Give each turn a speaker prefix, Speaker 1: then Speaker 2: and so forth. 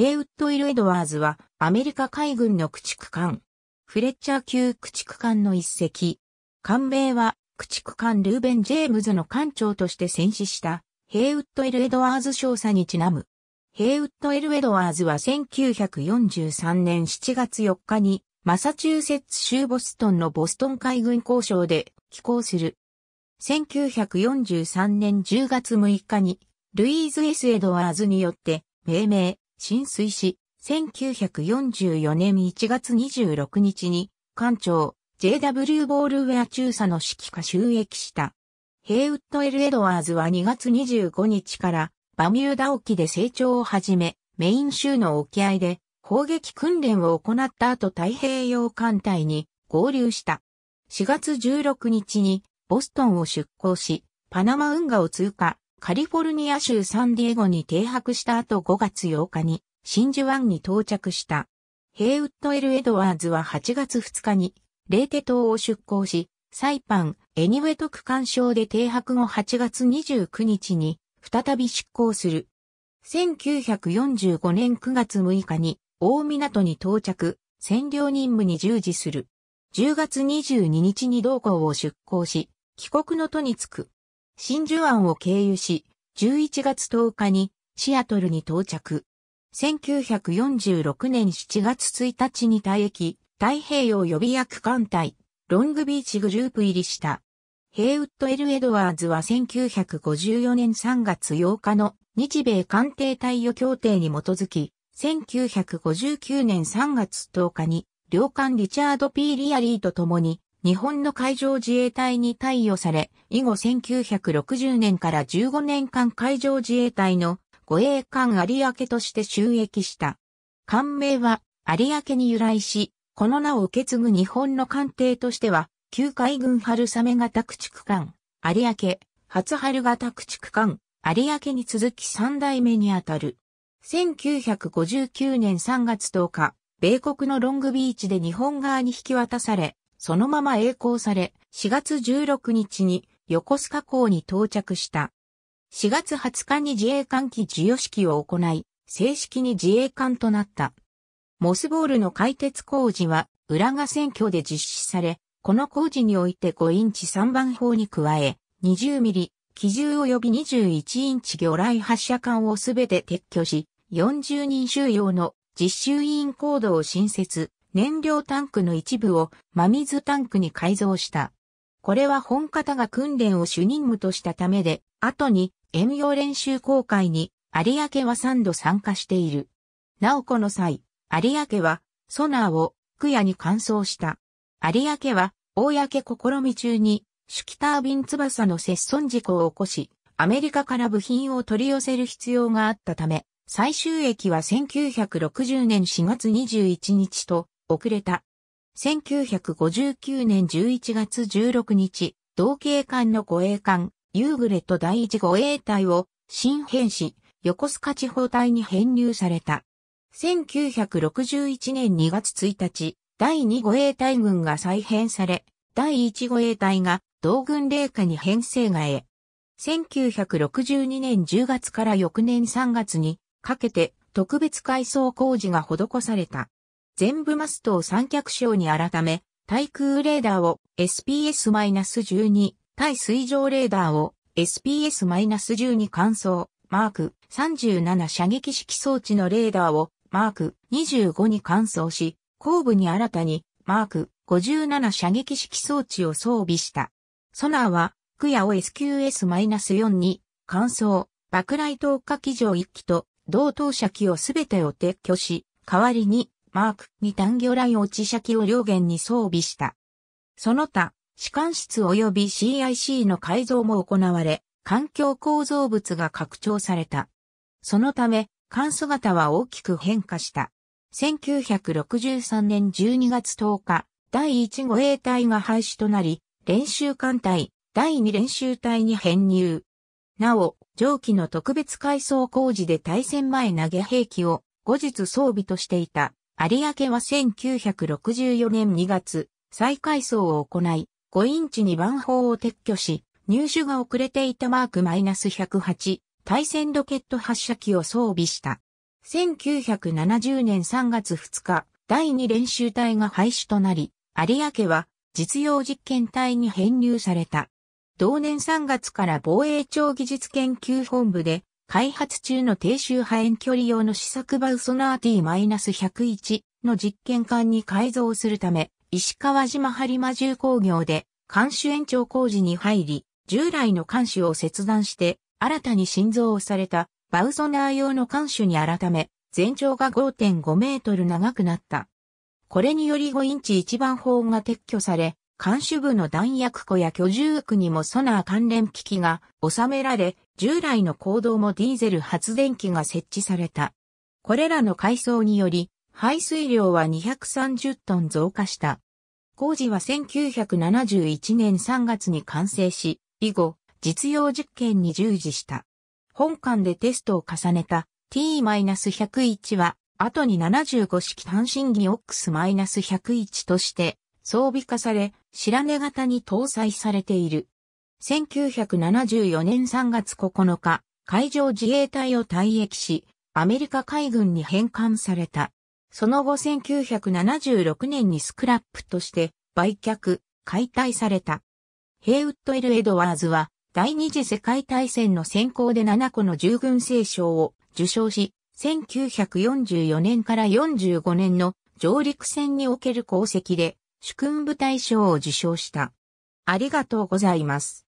Speaker 1: ヘイウッド・イル・エドワーズは、アメリカ海軍の駆逐艦。フレッチャー級駆逐艦の一隻。艦名は、駆逐艦ルーベン・ジェームズの艦長として戦死した、ヘイウッド・イル・エドワーズ少佐にちなむ。ヘイウッド・イル・エドワーズは1943年7月4日に、マサチューセッツ州ボストンのボストン海軍交渉で寄港する。1943年10月6日に、ルイーズ・エス・エドワーズによって、命名、浸水し、1944年1月26日に、艦長、JW ボールウェア中佐の指揮下収益した。ヘイウッド・エル・エドワーズは2月25日からバミューダ沖で成長を始め、メイン州の沖合で砲撃訓練を行った後太平洋艦隊に合流した。4月16日にボストンを出港し、パナマ運河を通過、カリフォルニア州サンディエゴに停泊した後5月8日に真珠湾に到着した。ヘイウッド・エル・エドワーズは8月2日にレーテ島を出港し、サイパン、エニウェト区間省で停泊後8月29日に再び出港する。1945年9月6日に大港に到着、占領任務に従事する。10月22日に同行を出港し、帰国の途に着く。真珠湾を経由し、11月10日にシアトルに到着。1946年7月1日に退役、太平洋予備役艦隊、ロングビーチグループ入りした。ヘイウッド・エル・エドワーズは1954年3月8日の日米艦艇対応協定に基づき、1959年3月10日に、両艦リチャード・ピー・リアリーと共に日本の海上自衛隊に貸与され、以後1960年から15年間海上自衛隊の護衛艦有明として収益した。艦名は有明に由来し、この名を受け継ぐ日本の艦艇としては、旧海軍春雨型駆逐艦、有明、初春型駆逐艦、有明に続き三代目にあたる。1959年3月10日、米国のロングビーチで日本側に引き渡され、そのまま栄光され、4月16日に横須賀港に到着した。4月20日に自衛艦機授与式を行い、正式に自衛艦となった。モスボールの開鉄工事は、浦賀選挙で実施され、この工事において5インチ3番砲に加え、20ミリ、機銃及び21インチ魚雷発射管をすべて撤去し、40人収容の実習委員行動を新設、燃料タンクの一部を真水タンクに改造した。これは本方が訓練を主任務としたためで、後に遠洋練習公開に有明は3度参加している。なおこの際、有明はソナーをクヤに換装した。有明は公試み中にュキタービン翼の接損事故を起こし、アメリカから部品を取り寄せる必要があったため、最終駅は1960年4月21日と遅れた。1959年11月16日、同警艦の護衛艦、ユーグレット第一護衛隊を新編し、横須賀地方隊に編入された。1961年2月1日、第2護衛隊軍が再編され、第1護衛隊が同軍令下に編成がえ、1962年10月から翌年3月にかけて特別改装工事が施された。全部マストを三脚章に改め、対空レーダーを SPS-12、対水上レーダーを SPS-12 乾燥、マーク37射撃式装置のレーダーをマーク25に換装し、後部に新たにマーク57射撃式装置を装備した。ソナーは、クヤを SQS-4 に換装、爆雷投下機上1機と同等射機をすべてを撤去し、代わりにマーク2単魚雷落ち射機を両舷に装備した。その他、士官室及び CIC の改造も行われ、環境構造物が拡張された。そのため、艦姿は大きく変化した。1963年12月10日、第1護衛隊が廃止となり、練習艦隊、第2練習隊に編入。なお、上記の特別改装工事で対戦前投げ兵器を後日装備としていた有明は1964年2月、再改装を行い、5インチ2番砲を撤去し、入手が遅れていたマーク -108 対戦ロケット発射機を装備した。1970年3月2日、第2練習隊が廃止となり、有明は実用実験隊に編入された。同年3月から防衛庁技術研究本部で開発中の低周波遠距離用の試作バウソナー T-101 の実験管に改造するため、石川島播磨重工業で、監視延長工事に入り、従来の監視を切断して、新たに新造されたバウソナー用の監視に改め、全長が5.5メートル長くなった。これにより5インチ1番砲が撤去され、監視部の弾薬庫や居住区にもソナー関連機器が収められ、従来の行動もディーゼル発電機が設置された。これらの改装により、排水量は230トン増加した。工事は1971年3月に完成し、以後、実用実験に従事した。本館でテストを重ねた T-101 は、後に75式単身儀 OX-101 として装備化され、白根型に搭載されている。1974年3月9日、海上自衛隊を退役し、アメリカ海軍に返還された。その後1976年にスクラップとして売却、解体された。ヘイウッド・エル・エドワーズは第二次世界大戦の先行で7個の従軍聖賞を受賞し、1944年から45年の上陸戦における功績で主君部隊賞を受賞した。ありがとうございます。